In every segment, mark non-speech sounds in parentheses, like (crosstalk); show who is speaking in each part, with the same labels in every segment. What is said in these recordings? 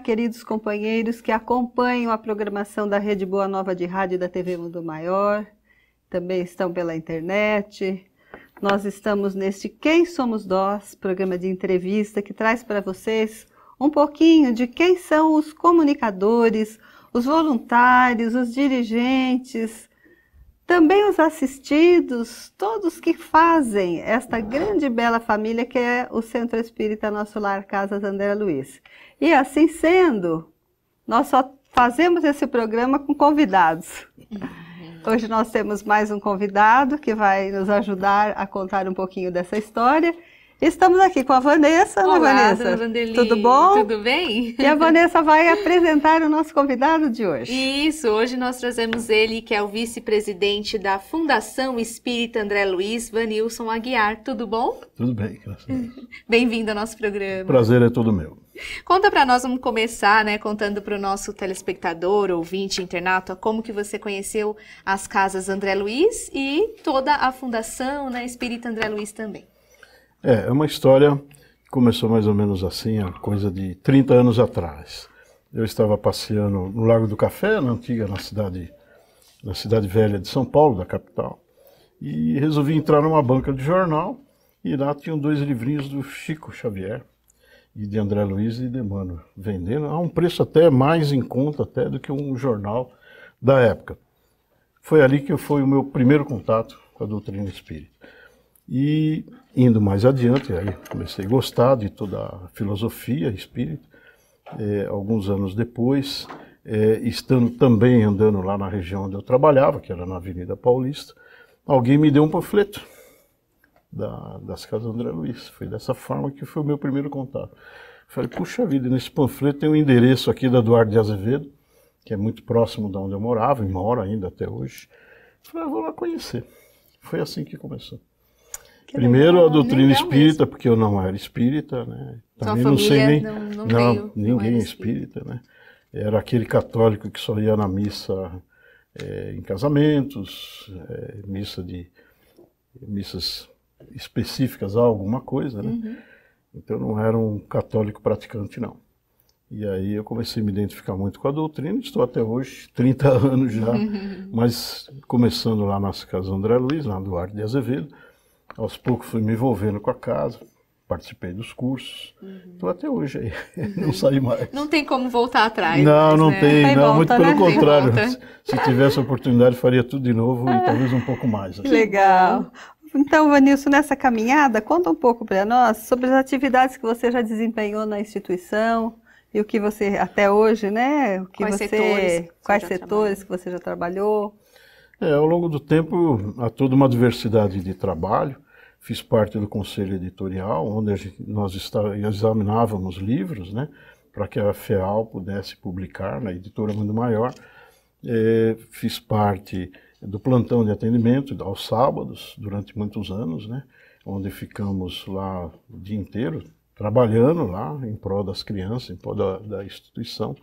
Speaker 1: queridos companheiros que acompanham a programação da Rede Boa Nova de Rádio e da TV Mundo Maior, também estão pela internet. Nós estamos neste Quem Somos Nós, programa de entrevista que traz para vocês um pouquinho de quem são os comunicadores, os voluntários, os dirigentes, também os assistidos, todos que fazem esta grande e bela família que é o Centro Espírita Nosso Lar Casas andréa Luiz. E assim sendo, nós só fazemos esse programa com convidados. Hoje nós temos mais um convidado que vai nos ajudar a contar um pouquinho dessa história Estamos aqui com a Vanessa. Né, Olá, Vanessa. Dona Vandeli. Tudo bom? Tudo
Speaker 2: bem? E a Vanessa
Speaker 1: vai apresentar o nosso convidado de hoje.
Speaker 2: Isso, hoje nós trazemos ele, que é o vice-presidente da Fundação Espírita André Luiz, Vanilson Aguiar. Tudo bom?
Speaker 3: Tudo bem, graças a
Speaker 2: Deus. Bem-vindo ao nosso programa. Prazer é todo meu. Conta para nós, vamos começar, né, contando para o nosso telespectador, ouvinte, internato, como que você conheceu as casas André Luiz e toda a fundação, né, Espírita André Luiz também.
Speaker 3: É, é uma história que começou mais ou menos assim, há coisa de 30 anos atrás. Eu estava passeando no Lago do Café, na antiga, na cidade, na cidade velha de São Paulo, da capital, e resolvi entrar numa banca de jornal, e lá tinham dois livrinhos do Chico Xavier, e de André Luiz e de Mano, vendendo a um preço até mais em conta até do que um jornal da época. Foi ali que foi o meu primeiro contato com a doutrina espírita. E indo mais adiante, aí comecei a gostar de toda a filosofia espírita. É, eh, alguns anos depois, é, estando também andando lá na região onde eu trabalhava, que era na Avenida Paulista, alguém me deu um panfleto da, das Casas André Luiz. Foi dessa forma que foi o meu primeiro contato. Falei, puxa vida, nesse panfleto tem um endereço aqui da Eduardo de Azevedo, que é muito próximo de onde eu morava, e moro ainda até hoje. Falei, ah, vou lá conhecer. Foi assim que começou. Que Primeiro legal, a doutrina espírita, mesmo. porque eu não era espírita, né? Também não sei nem. Não, não, não veio, ninguém não é espírita, né? Era aquele católico que só ia na missa é, em casamentos, é, missa de missas específicas a alguma coisa, né? Uhum. Então não era um católico praticante, não. E aí eu comecei a me identificar muito com a doutrina, estou até hoje, 30 (laughs) anos já, uhum. mas começando lá nossa casa André Luiz, lá do Arte de Azevedo, aos poucos fui me envolvendo com a casa, participei dos cursos. Uhum. até hoje aí, (laughs) não uhum. saí mais. Não tem
Speaker 2: como voltar atrás. Não, mas, não né? tem, não, volta, muito pelo né? contrário. Se,
Speaker 3: se tivesse oportunidade, faria tudo de novo e talvez um pouco mais. Assim.
Speaker 1: Legal. Então, Vanilson, nessa caminhada, conta um pouco para nós sobre as atividades que você já desempenhou na instituição e o que você até hoje, né? O que quais você, setores, quais setores que você já trabalhou?
Speaker 3: É, ao longo do tempo há toda uma diversidade de trabalho fiz parte do conselho editorial, onde nós examinávamos livros, né, para que a FEAL pudesse publicar na editora Mundo Maior. É, fiz parte do plantão de atendimento aos sábados, durante muitos anos, né, onde ficamos lá o dia inteiro, trabalhando lá em prol das crianças, em prol da, da instituição.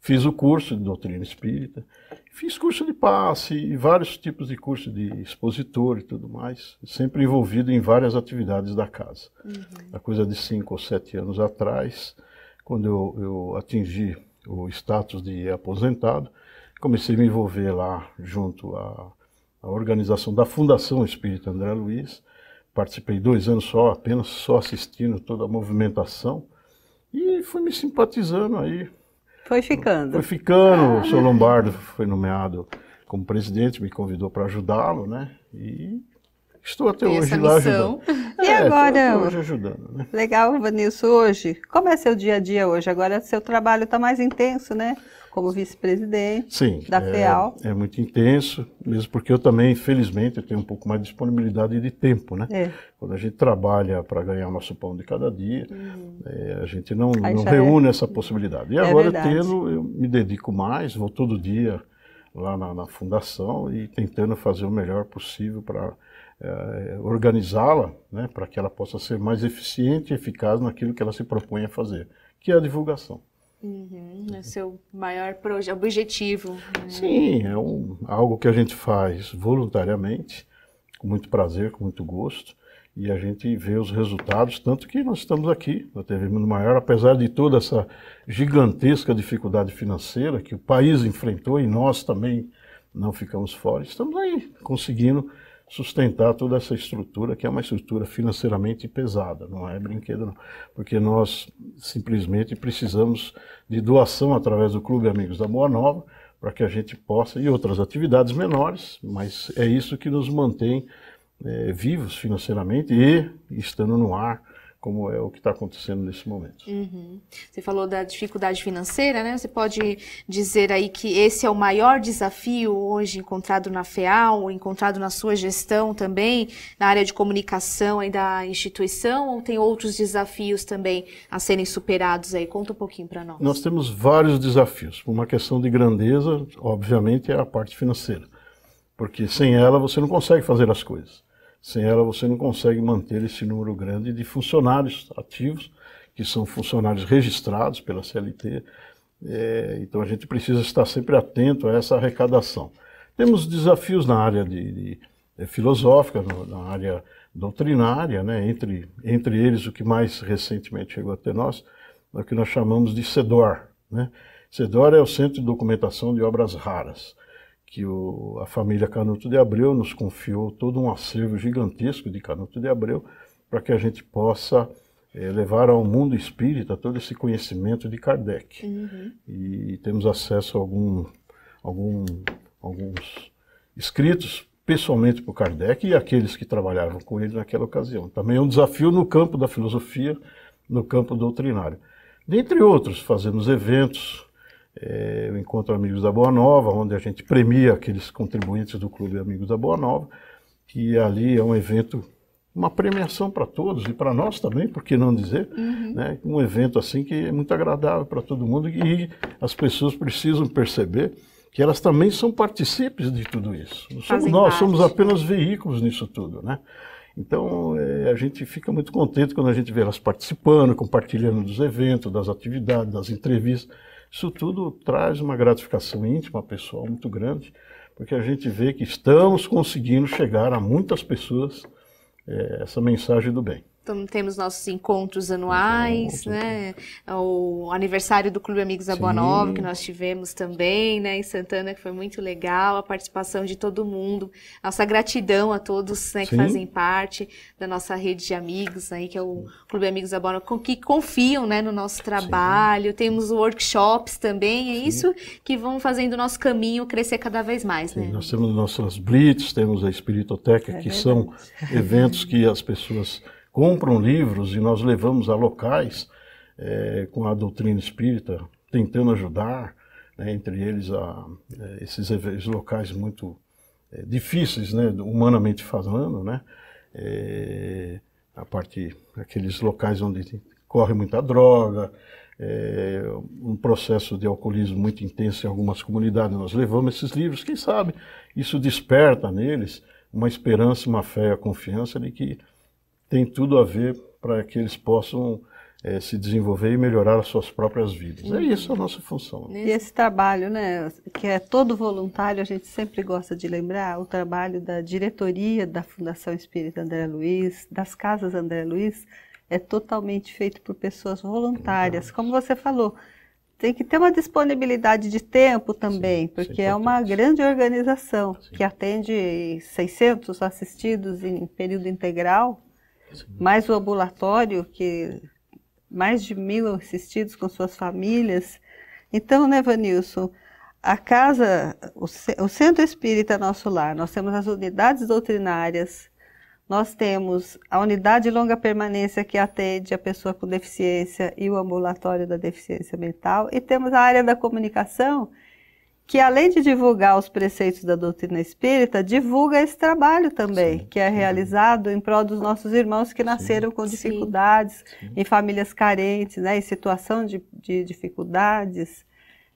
Speaker 3: Fiz o curso de doutrina espírita, Fiz curso de passe e vários tipos de curso de expositor e tudo mais, sempre envolvido em várias atividades da casa. Uhum. A coisa de cinco ou sete anos atrás, quando eu, eu atingi o status de aposentado, comecei a me envolver lá junto à, à organização da Fundação Espírita André Luiz. Participei dois anos só, apenas só assistindo toda a movimentação e fui me simpatizando aí foi ficando. Foi ficando. O senhor Lombardo foi nomeado como presidente, me convidou para ajudá-lo, né? E
Speaker 1: estou até hoje lá ajudando. E é, agora? hoje
Speaker 3: ajudando, né?
Speaker 1: Legal, Vanilson, hoje. Como é seu dia a dia hoje? Agora seu trabalho está mais intenso, né? como vice-presidente da FEAL.
Speaker 3: É, é muito intenso, mesmo porque eu também, infelizmente, tenho um pouco mais de disponibilidade de tempo, né? É. Quando a gente trabalha para ganhar o nosso pão de cada dia, hum. é, a gente não, não é. reúne essa possibilidade. E é agora, tendo, eu me dedico mais, vou todo dia lá na, na fundação e tentando fazer o melhor possível para é, organizá-la, né, para que ela possa ser mais eficiente e eficaz naquilo que ela se propõe a fazer, que é a divulgação.
Speaker 2: Uhum, é seu maior objetivo. Né? Sim,
Speaker 3: é um, algo que a gente faz voluntariamente, com muito prazer, com muito gosto, e a gente vê os resultados, tanto que nós estamos aqui na TV Mundo Maior, apesar de toda essa gigantesca dificuldade financeira que o país enfrentou e nós também não ficamos fora, estamos aí conseguindo sustentar toda essa estrutura, que é uma estrutura financeiramente pesada, não é brinquedo, não. porque nós simplesmente precisamos de doação através do Clube Amigos da Boa Nova, para que a gente possa, e outras atividades menores, mas é isso que nos mantém é, vivos financeiramente e estando no ar como é o que está acontecendo nesse momento.
Speaker 2: Uhum. Você falou da dificuldade financeira, né? Você pode dizer aí que esse é o maior desafio hoje encontrado na FEAL, encontrado na sua gestão também, na área de comunicação aí da instituição, ou tem outros desafios também a serem superados aí? Conta um pouquinho para nós.
Speaker 3: Nós temos vários desafios. Uma questão de grandeza, obviamente, é a parte financeira, porque sem ela você não consegue fazer as coisas. Sem ela, você não consegue manter esse número grande de funcionários ativos, que são funcionários registrados pela CLT. É, então, a gente precisa estar sempre atento a essa arrecadação. Temos desafios na área de, de, de é, filosófica, no, na área doutrinária, né? entre, entre eles o que mais recentemente chegou até nós, é o que nós chamamos de CEDOR. Né? CEDOR é o Centro de Documentação de Obras Raras que o, a família Canuto de Abreu nos confiou todo um acervo gigantesco de Canuto de Abreu para que a gente possa é, levar ao mundo espírita todo esse conhecimento de Kardec. Uhum. E temos acesso a algum, algum, alguns escritos pessoalmente por Kardec e aqueles que trabalhavam com ele naquela ocasião. Também é um desafio no campo da filosofia, no campo doutrinário. Dentre outros, fazemos eventos é, o Encontro Amigos da Boa Nova, onde a gente premia aqueles contribuintes do Clube Amigos da Boa Nova, que ali é um evento, uma premiação para todos e para nós também, por que não dizer? Uhum. Né? Um evento assim que é muito agradável para todo mundo e as pessoas precisam perceber que elas também são participes de tudo isso. Não somos Fazem nós, parte. somos apenas veículos nisso tudo, né? Então, é, a gente fica muito contente quando a gente vê elas participando, compartilhando dos eventos, das atividades, das entrevistas. Isso tudo traz uma gratificação íntima, pessoal, muito grande, porque a gente vê que estamos conseguindo chegar a muitas pessoas é, essa mensagem do bem.
Speaker 2: Então, temos nossos encontros anuais, oh, né? Então. O aniversário do Clube Amigos da Sim. Boa Nova, que nós tivemos também, né? Em Santana, que foi muito legal, a participação de todo mundo. Nossa gratidão a todos né, que fazem parte da nossa rede de amigos aí, que é o Clube Amigos da Boa Nova, que confiam né, no nosso trabalho. Sim. Temos workshops também, é isso que vão fazendo o nosso caminho crescer cada vez mais, né?
Speaker 3: Nós temos nossas blitz, temos a Espiritoteca, é que verdade. são eventos que as pessoas compram livros e nós levamos a locais é, com a doutrina espírita, tentando ajudar, né, entre eles a, é, esses, esses locais muito é, difíceis, né, humanamente falando, né, é, a partir aqueles locais onde corre muita droga, é, um processo de alcoolismo muito intenso em algumas comunidades. Nós levamos esses livros, quem sabe isso desperta neles uma esperança, uma fé, a confiança de que tem tudo a ver para que eles possam é, se desenvolver e melhorar as suas próprias vidas. É isso a nossa função. E
Speaker 1: esse trabalho, né, que é todo voluntário, a gente sempre gosta de lembrar, o trabalho da diretoria da Fundação Espírita André Luiz, das Casas André Luiz, é totalmente feito por pessoas voluntárias. Então, Como você falou, tem que ter uma disponibilidade de tempo também, sim, porque é uma grande organização sim. que atende 600 assistidos em período integral, mais o ambulatório, que mais de mil assistidos com suas famílias. Então, né, Vanilson, a casa, o, centro espírita é nosso lar, nós temos as unidades doutrinárias, nós temos a unidade de longa permanência que atende a pessoa com deficiência e o ambulatório da deficiência mental, e temos a área da comunicação, que além de divulgar os preceitos da doutrina espírita, divulga esse trabalho também, sim, que é sim. realizado em prol dos nossos irmãos que nasceram sim, com dificuldades, em famílias carentes, né, em situação de, de, dificuldades.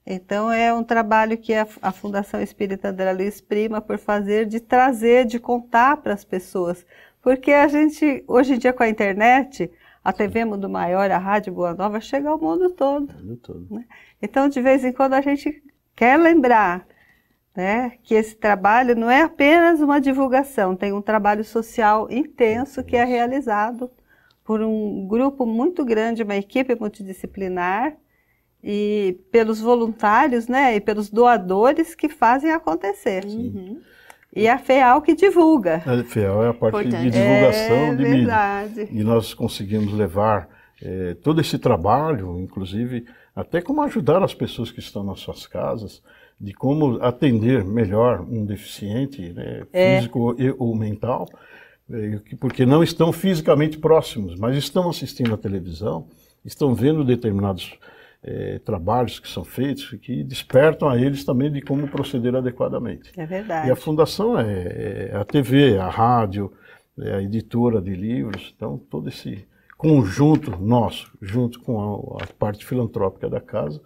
Speaker 1: Então é um trabalho que a, a Fundação Espírita André Luiz prima por fazer, de trazer, de contar para as pessoas. Porque a gente, hoje em dia com a internet, a TV Mundo Maior, a Rádio Boa Nova, chega ao mundo todo. Mundo todo. Né? Então, de vez em quando, a gente quer lembrar né, que esse trabalho não é apenas uma divulgação, tem um trabalho social intenso que é realizado por um grupo muito grande, uma equipe multidisciplinar e pelos voluntários, né, e pelos doadores que fazem acontecer. Uhum. E a FEAL que divulga.
Speaker 3: A FEAL é a parte Importante. de divulgação é, de verdade. mídia. E nós conseguimos levar é, todo esse trabalho, inclusive até como ajudar as pessoas que estão nas suas casas, de como atender melhor um deficiente né, é. físico ou mental, é, porque não estão fisicamente próximos, mas estão assistindo a televisão, estão vendo determinados é, trabalhos que são feitos que despertam a eles também de como proceder adequadamente.
Speaker 1: É verdade. E a
Speaker 3: fundação é, é a TV, a rádio, é a editora de livros, então todo esse conjunto nosso, junto com a, a parte filantrópica da casa,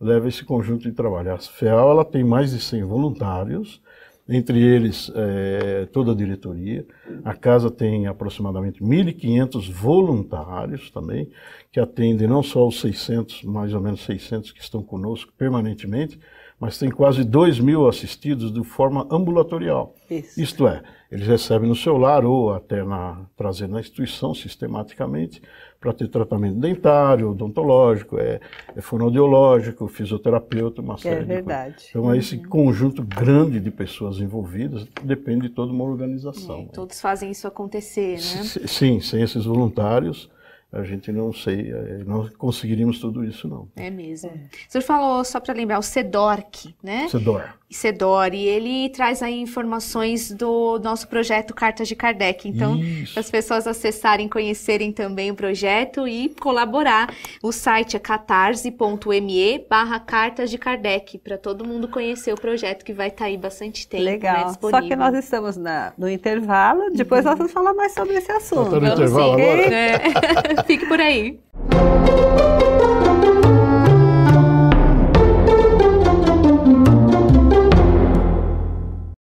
Speaker 3: leva esse conjunto de trabalho. A FEAL ela tem mais de 100 voluntários, entre eles é, toda a diretoria. A casa tem aproximadamente 1.500 voluntários também, que atendem não só os 600, mais ou menos 600 que estão conosco permanentemente, mas tem quase 2 mil assistidos de forma ambulatorial. Isso. Isto é, eles recebem no seu lar ou até na, trazer na instituição sistematicamente para ter tratamento dentário, odontológico, é, é fonoaudiológico, fisioterapeuta, uma é série é de verdade. Então é esse uhum. conjunto grande de pessoas envolvidas, depende de toda uma organização. É,
Speaker 2: todos fazem isso acontecer, né?
Speaker 3: Sim, sem esses voluntários a gente não sei, eh, não conseguiríamos tudo isso, não.
Speaker 2: É mesmo. O senhor falou, só para lembrar, o SEDORC, né? SEDOR. Sedor, e ele traz aí informações do nosso projeto Cartas de Kardec. Então, Isso. as pessoas acessarem, conhecerem também o projeto e colaborar. O site é catarse.me barra Cartas de Kardec, para todo mundo conhecer o projeto que vai estar tá aí bastante tempo. Né, Legal. Né, Só que nós
Speaker 1: estamos na, no intervalo, depois uhum. nós vamos falar mais sobre esse assunto. no Vamos intervalo agora? (laughs)
Speaker 2: É. (laughs) Fique por aí.